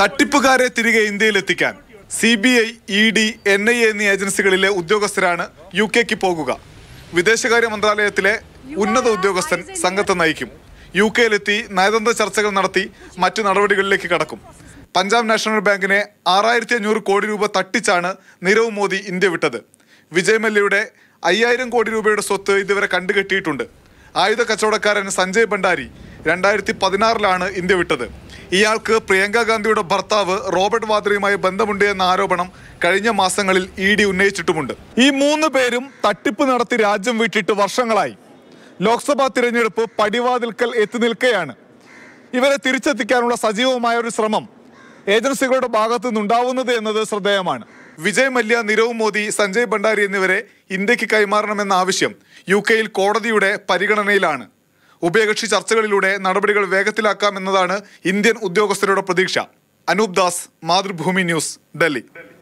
തട്ടിപ്പുകാരെ തിരികെ ഇന്ത്യയിലെത്തിക്കാൻ C B I E D N I A എന്നീ ഏജൻസികളിലെ ഉദ്യോഗസ്ഥരാണ് യു കെക്ക് പോകുക വിദേശകാര്യ മന്ത്രാലയത്തിലെ ഉന്നത ഉദ്യോഗസ്ഥൻ സംഘത്തെ നയിക്കും യു കെയിലെത്തി നയതന്ത്ര ചർച്ചകൾ നടത്തി മറ്റു നടപടികളിലേക്ക് കടക്കും പഞ്ചാബ് നാഷണൽ ബാങ്കിനെ ആറായിരത്തി അഞ്ഞൂറ് കോടി രൂപ തട്ടിച്ചാണ് നീരവ് മോദി ഇന്ത്യ വിട്ടത് വിജയ് മല്യയുടെ അയ്യായിരം കോടി രൂപയുടെ സ്വത്ത് ഇതുവരെ കണ്ടുകെട്ടിയിട്ടുണ്ട് ആയുധ കച്ചവടക്കാരൻ സഞ്ജയ് ഭണ്ഡാരി രണ്ടായിരത്തി പതിനാറിലാണ് ഇന്ത്യ വിട്ടത് ഇയാൾക്ക് പ്രിയങ്ക ഗാന്ധിയുടെ ഭർത്താവ് റോബർട്ട് വാദ്രയുമായി ബന്ധമുണ്ട് എന്ന ആരോപണം കഴിഞ്ഞ മാസങ്ങളിൽ ഇ ഡി ഉന്നയിച്ചിട്ടുമുണ്ട് ഈ മൂന്ന് പേരും തട്ടിപ്പ് നടത്തി രാജ്യം വിട്ടിട്ട് വർഷങ്ങളായി ലോക്സഭാ തിരഞ്ഞെടുപ്പ് പടിവാതിൽക്കൽ എത്തി നിൽക്കുകയാണ് ഇവരെ തിരിച്ചെത്തിക്കാനുള്ള സജീവമായ ഒരു ശ്രമം ഏജൻസികളുടെ ഭാഗത്തു നിന്നുണ്ടാവുന്നത് എന്നത് ശ്രദ്ധേയമാണ് വിജയ് മല്യ നിരവ് മോദി സഞ്ജയ് ഭണ്ഡാരി എന്നിവരെ ഇന്ത്യക്ക് കൈമാറണമെന്ന ആവശ്യം യു കെയിൽ കോടതിയുടെ പരിഗണനയിലാണ് ഉഭയകക്ഷി ചർച്ചകളിലൂടെ നടപടികൾ വേഗത്തിലാക്കാമെന്നതാണ് ഇന്ത്യൻ ഉദ്യോഗസ്ഥരുടെ പ്രതീക്ഷ അനൂപ് ദാസ് മാതൃഭൂമി ന്യൂസ് ഡൽഹി